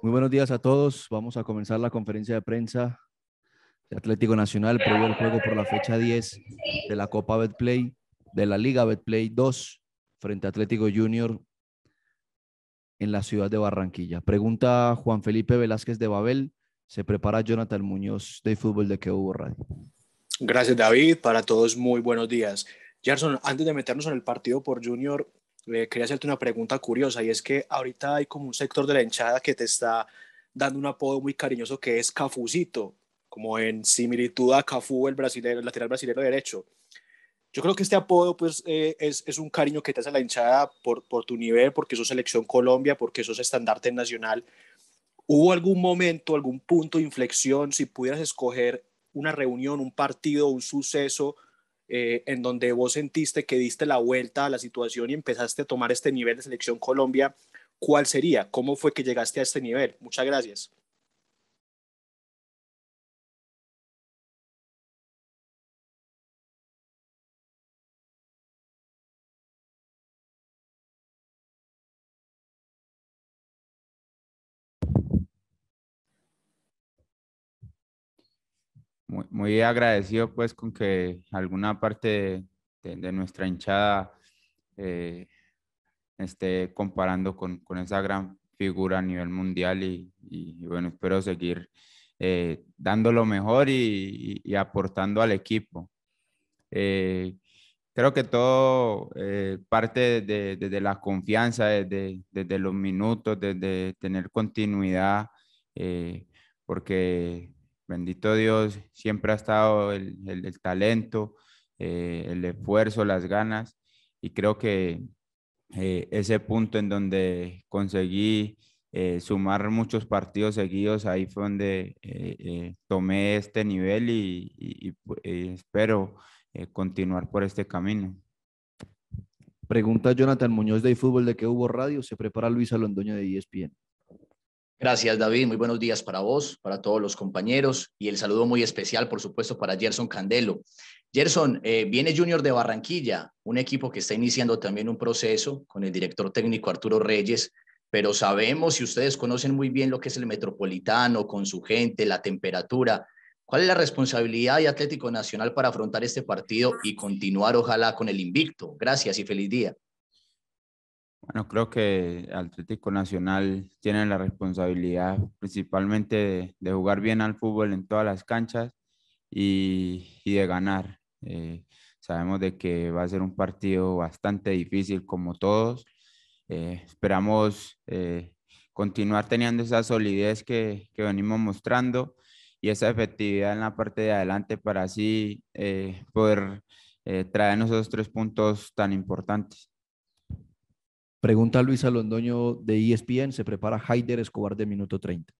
Muy buenos días a todos. Vamos a comenzar la conferencia de prensa de Atlético Nacional previo al juego por la fecha 10 de la Copa Betplay, de la Liga Betplay 2 frente a Atlético Junior en la ciudad de Barranquilla. Pregunta Juan Felipe Velázquez de Babel. Se prepara Jonathan Muñoz de Fútbol de Que Hubo Radio. Gracias, David. Para todos, muy buenos días. Gerson, antes de meternos en el partido por Junior, quería hacerte una pregunta curiosa y es que ahorita hay como un sector de la hinchada que te está dando un apodo muy cariñoso que es Cafucito, como en similitud a Cafú, el, lateral brasileño derecho. Yo creo que este apodo pues, eh, es, es, un cariño que te hace la hinchada por, por tu nivel, porque sos selección Colombia, porque sos estandarte nacional. ¿Hubo algún momento, algún punto de inflexión, si pudieras escoger una reunión, un partido, un suceso eh, en donde vos sentiste que diste la vuelta a la situación y empezaste a tomar este nivel de selección Colombia, ¿cuál sería? ¿Cómo fue que llegaste a este nivel? Muchas gracias. muy, agradecido pues con que alguna parte de, nuestra hinchada eh, esté comparando con, esa gran figura a nivel mundial y, bueno, espero seguir eh, dando lo mejor y, aportando al equipo. Eh, creo que todo eh, parte desde de, la confianza, desde, los minutos, desde tener continuidad, porque Bendito Dios, siempre ha estado el, talento, eh, el esfuerzo, las ganas. Y creo que eh, ese punto en donde conseguí eh, sumar muchos partidos seguidos, ahí fue donde tomé este nivel y, pues, espero continuar por este camino. Pregunta Jonathan Muñoz de Fútbol de que hubo radio. Se prepara Luis Alondoño de ESPN. Gracias, David. Muy buenos días para vos, para todos los compañeros y el saludo muy especial, por supuesto, para Gerson Candelo. Gerson, eh, viene Junior de Barranquilla, un equipo que está iniciando también un proceso con el director técnico Arturo Reyes, pero sabemos y ustedes conocen muy bien lo que es el metropolitano, con su gente, la temperatura. ¿Cuál es la responsabilidad de Atlético Nacional para afrontar este partido y continuar, ojalá, con el invicto? Gracias y feliz día. Bueno, creo que Atlético Nacional tiene la responsabilidad principalmente de, jugar bien al fútbol en todas las canchas y, y de ganar. Eh, sabemos de que va a ser un partido bastante difícil como todos. Eh, esperamos eh, continuar teniendo esa solidez que, que, venimos mostrando y esa efectividad en la parte de adelante para así poder traernos esos tres puntos tan importantes. Pregunta Luis Londoño de ESPN, se prepara Haider Escobar de minuto 30.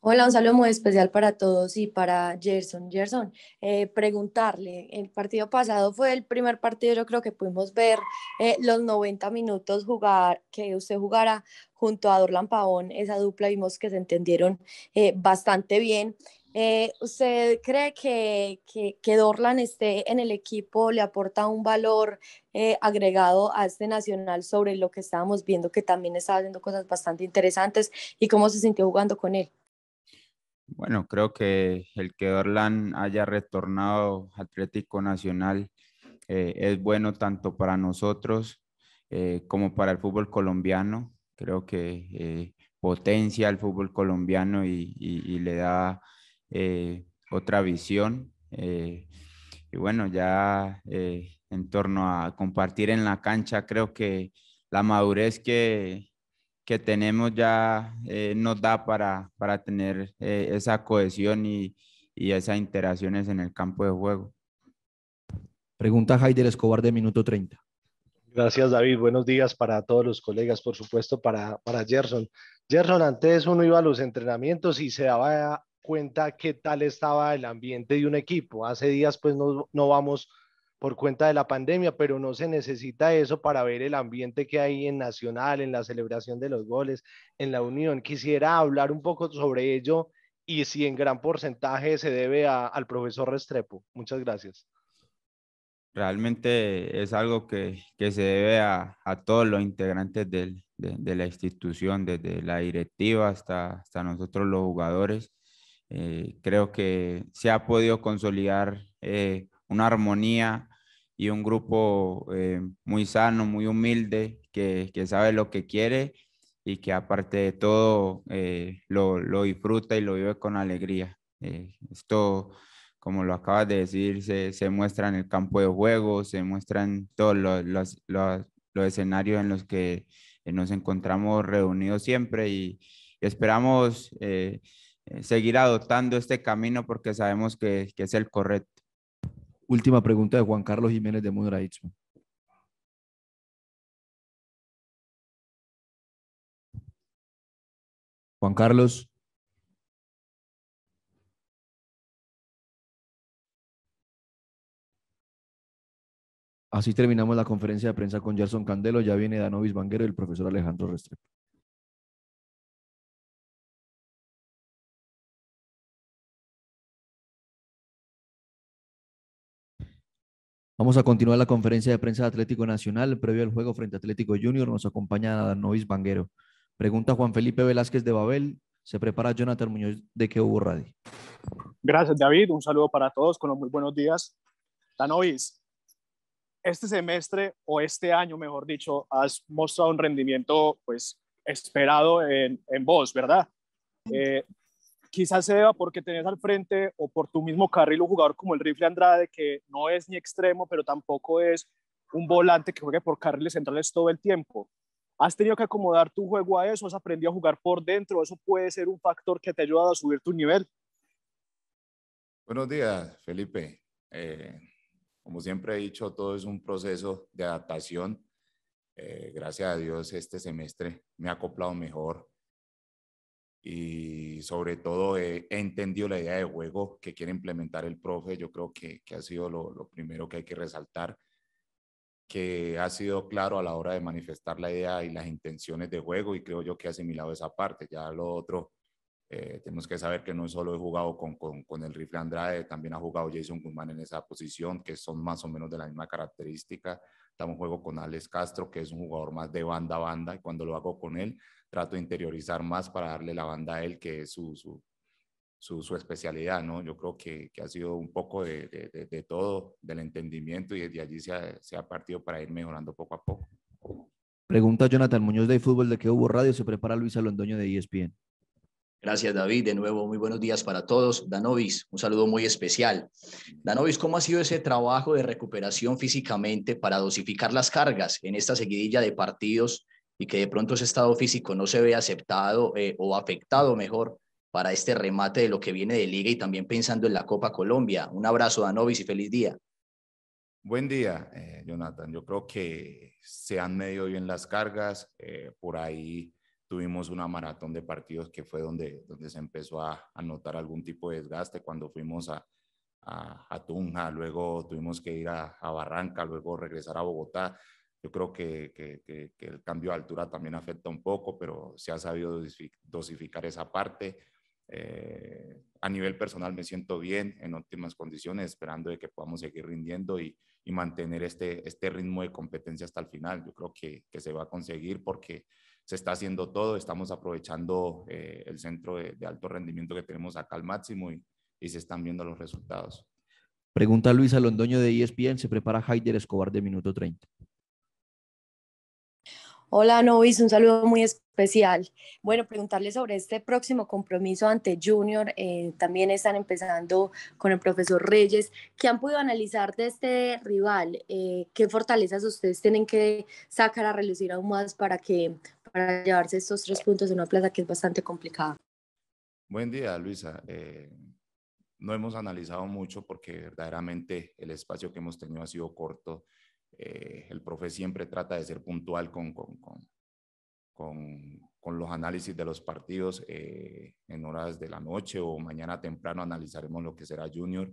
Hola, un saludo muy especial para todos y para Gerson. Gerson, eh, preguntarle, el partido pasado fue el primer partido, yo creo que pudimos ver eh, los 90 minutos jugar, que usted jugara junto a Dorlan Pavón, esa dupla vimos que se entendieron eh, bastante bien eh, ¿Usted cree que, que, Dorlan esté en el equipo, le aporta un valor eh, agregado a este Nacional sobre lo que estábamos viendo, que también estaba haciendo cosas bastante interesantes y cómo se sintió jugando con él? Bueno, creo que el que Dorlan haya retornado Atlético Nacional eh, es bueno tanto para nosotros como para el fútbol colombiano. Creo que potencia al fútbol colombiano y le da eh, otra visión. Eh, y bueno, ya eh, en torno a compartir en la cancha, creo que la madurez que, tenemos ya nos da para, para tener esa cohesión y, y esas interacciones en el campo de juego. Pregunta Jaider Escobar de minuto 30. Gracias, David. Buenos días para todos los colegas, por supuesto, para, para Gerson. Gerson, antes uno iba a los entrenamientos y se daba cuenta qué tal estaba el ambiente de un equipo. Hace días pues no, no vamos por cuenta de la pandemia, pero no se necesita eso para ver el ambiente que hay en Nacional, en la celebración de los goles, en la unión. Quisiera hablar un poco sobre ello y si en gran porcentaje se debe a, al profesor Restrepo. Muchas gracias. Realmente es algo que, que se debe a, a, todos los integrantes de, de, la institución, desde la directiva hasta, hasta nosotros los jugadores. Eh, creo que se ha podido consolidar eh, una armonía y un grupo eh, muy sano, muy humilde, que, que, sabe lo que quiere y que aparte de todo lo, lo, disfruta y lo vive con alegría. esto, como lo acabas de decir, se, se, muestra en el campo de juego, se muestra en todos los, los, los, escenarios en los que nos encontramos reunidos siempre y, y esperamos eh, seguir adoptando este camino porque sabemos que, es el correcto. Última pregunta de Juan Carlos Jiménez de Mudra Juan Carlos. Así terminamos la conferencia de prensa con Gerson Candelo. Ya viene Danovis Banguero y el profesor Alejandro Restrepo. Vamos a continuar la conferencia de prensa de Atlético Nacional previo al juego frente a Atlético Junior. Nos acompaña Danovis Banguero. Pregunta Juan Felipe Velázquez de Babel. Se prepara Jonathan Muñoz de Que Hubo Radio. Gracias, David. Un saludo para todos con los muy buenos días. Danovis, este semestre o este año, mejor dicho, has mostrado un rendimiento pues esperado en, vos, ¿verdad? Eh, quizás se porque tenés al frente o por tu mismo carril un jugador como el Rifle Andrade, que no es ni extremo, pero tampoco es un volante que juegue por carriles centrales todo el tiempo. ¿Has tenido que acomodar tu juego a eso? ¿Has aprendido a jugar por dentro? ¿Eso puede ser un factor que te ha ayudado a subir tu nivel? Buenos días, Felipe. Eh, como siempre he dicho, todo es un proceso de adaptación. Eh, gracias a Dios, este semestre me ha acoplado mejor y sobre todo he, entendido la idea de juego que quiere implementar el profe. Yo creo que, que ha sido lo, lo, primero que hay que resaltar, que ha sido claro a la hora de manifestar la idea y las intenciones de juego y creo yo que ha asimilado esa parte. Ya lo otro, eh, tenemos que saber que no solo he jugado con, con, con, el rifle Andrade, también ha jugado Jason Guzmán en esa posición, que son más o menos de la misma característica estamos juego con Alex Castro, que es un jugador más de banda a banda, y cuando lo hago con él, trato de interiorizar más para darle la banda a él, que es su, su, su, especialidad, ¿no? Yo creo que, que ha sido un poco de, de, todo, del entendimiento, y desde allí se ha, se ha partido para ir mejorando poco a poco. Pregunta Jonathan Muñoz de Fútbol de qué hubo radio, se prepara Luis Alondoño de ESPN. Gracias, David. De nuevo, muy buenos días para todos. Danovis, un saludo muy especial. Danovis, ¿cómo ha sido ese trabajo de recuperación físicamente para dosificar las cargas en esta seguidilla de partidos y que de pronto ese estado físico no se ve aceptado eh, o afectado mejor para este remate de lo que viene de liga y también pensando en la Copa Colombia? Un abrazo, Danovis, y feliz día. Buen día, eh, Jonathan. Yo creo que se han medido bien las cargas. Eh, por ahí tuvimos una maratón de partidos que fue donde, donde se empezó a, notar algún tipo de desgaste cuando fuimos a, Tunja, luego tuvimos que ir a, Barranca, luego regresar a Bogotá. Yo creo que, que, el cambio de altura también afecta un poco, pero se ha sabido dosificar esa parte. Eh, a nivel personal me siento bien, en óptimas condiciones, esperando de que podamos seguir rindiendo y, mantener este, este ritmo de competencia hasta el final. Yo creo que, que se va a conseguir porque se está haciendo todo, estamos aprovechando eh, el centro de, alto rendimiento que tenemos acá al máximo y, se están viendo los resultados. Pregunta Luisa Londoño de ESPN, ¿se prepara Haider Escobar de minuto 30? Hola Novis, un saludo muy especial. Bueno, preguntarle sobre este próximo compromiso ante Junior. Eh, también están empezando con el profesor Reyes. ¿Qué han podido analizar de este rival? Eh, ¿Qué fortalezas ustedes tienen que sacar a relucir aún más para que para llevarse estos tres puntos en una plaza que es bastante complicada. Buen día, Luisa. Eh, no hemos analizado mucho porque verdaderamente el espacio que hemos tenido ha sido corto. Eh, el profe siempre trata de ser puntual con, con, los análisis de los partidos eh, en horas de la noche o mañana temprano analizaremos lo que será Junior.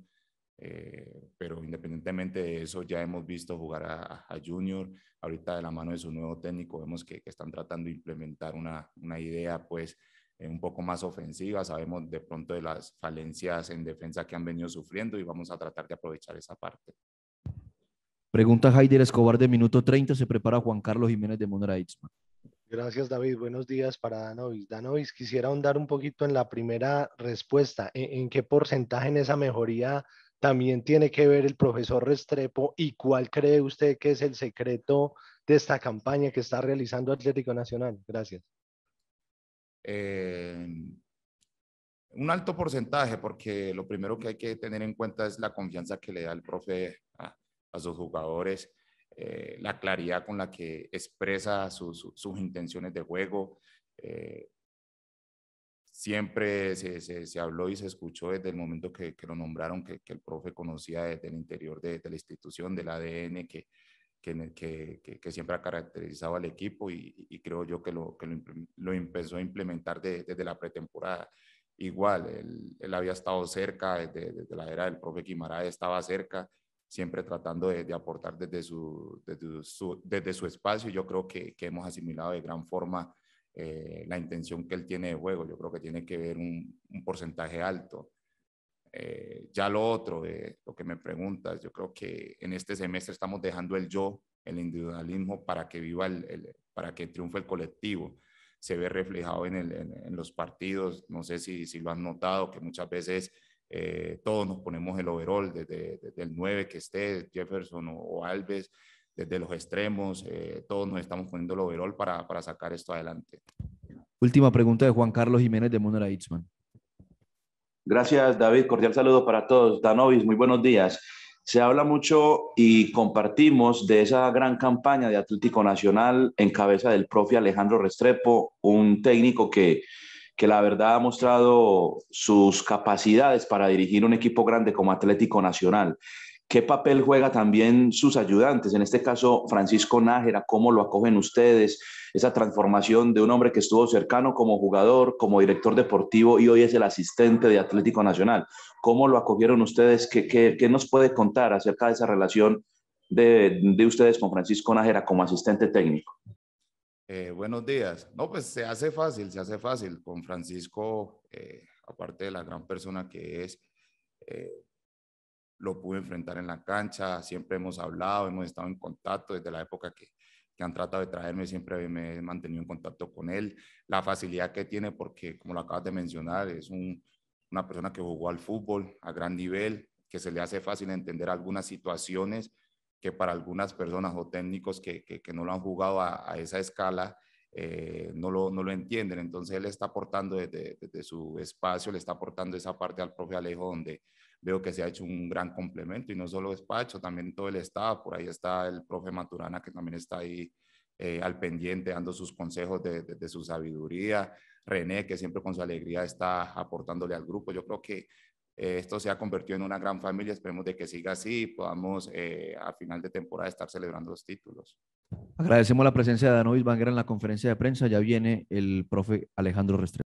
Eh, pero independientemente de eso, ya hemos visto jugar a, Junior, ahorita de la mano de su nuevo técnico, vemos que, están tratando de implementar una, una idea pues eh, un poco más ofensiva, sabemos de pronto de las falencias en defensa que han venido sufriendo y vamos a tratar de aprovechar esa parte. Pregunta Jaider Escobar de minuto 30, se prepara Juan Carlos Jiménez de Monera Gracias, David. Buenos días para Danovis. Danovis, quisiera ahondar un poquito en la primera respuesta. en qué porcentaje en esa mejoría también tiene que ver el profesor Restrepo y cuál cree usted que es el secreto de esta campaña que está realizando Atlético Nacional. Gracias. Eh, un alto porcentaje, porque lo primero que hay que tener en cuenta es la confianza que le da el profe a, sus jugadores, eh, la claridad con la que expresa sus, intenciones de juego, eh, siempre se, se, se, habló y se escuchó desde el momento que, que lo nombraron, que, que, el profe conocía desde el interior de, de la institución, del ADN, que, que, siempre ha caracterizado al equipo y, y creo yo que lo, lo, empezó a implementar desde la pretemporada. Igual, él, él había estado cerca, desde, la era del profe Guimaraes estaba cerca, siempre tratando de, de aportar desde su, desde su, desde, su, espacio. Yo creo que, que hemos asimilado de gran forma eh, la intención que él tiene de juego. Yo creo que tiene que ver un, porcentaje alto. Eh, ya lo otro, lo que me preguntas, yo creo que en este semestre estamos dejando el yo, el individualismo, para que viva el, para que triunfe el colectivo. Se ve reflejado en, los partidos. No sé si, si, lo han notado, que muchas veces eh, todos nos ponemos el overall, desde, el 9 que esté, Jefferson o Alves, desde los extremos, eh, todos nos estamos poniendo el overall para, sacar esto adelante. Última pregunta de Juan Carlos Jiménez de Monera Itzman. Gracias, David. Cordial saludo para todos. Danovis, muy buenos días. Se habla mucho y compartimos de esa gran campaña de Atlético Nacional en cabeza del profe Alejandro Restrepo, un técnico que, que la verdad ha mostrado sus capacidades para dirigir un equipo grande como Atlético Nacional. ¿Qué papel juega también sus ayudantes? En este caso, Francisco Nájera, ¿cómo lo acogen ustedes? Esa transformación de un hombre que estuvo cercano como jugador, como director deportivo y hoy es el asistente de Atlético Nacional. ¿Cómo lo acogieron ustedes? ¿Qué, nos puede contar acerca de esa relación de, ustedes con Francisco Nájera como asistente técnico? Eh, buenos días. No, pues se hace fácil, se hace fácil con Francisco, eh, aparte de la gran persona que es. Eh, lo pude enfrentar en la cancha, siempre hemos hablado, hemos estado en contacto desde la época que, han tratado de traerme, siempre me he mantenido en contacto con él, la facilidad que tiene, porque como lo acabas de mencionar, es una persona que jugó al fútbol a gran nivel, que se le hace fácil entender algunas situaciones que para algunas personas o técnicos que, que, no lo han jugado a esa escala eh, no, lo, no lo entienden. Entonces él está aportando desde, su espacio, le está aportando esa parte al profe Alejo, donde veo que se ha hecho un gran complemento y no solo despacho, también todo el Estado Por ahí está el profe Maturana, que también está ahí eh, al pendiente, dando sus consejos de, de su sabiduría. René, que siempre con su alegría está aportándole al grupo. Yo creo que eh, esto se ha convertido en una gran familia, esperemos de que siga así y podamos eh, a final de temporada estar celebrando los títulos. Agradecemos la presencia de Danovis Banguera en la conferencia de prensa, ya viene el profe Alejandro Restrepo.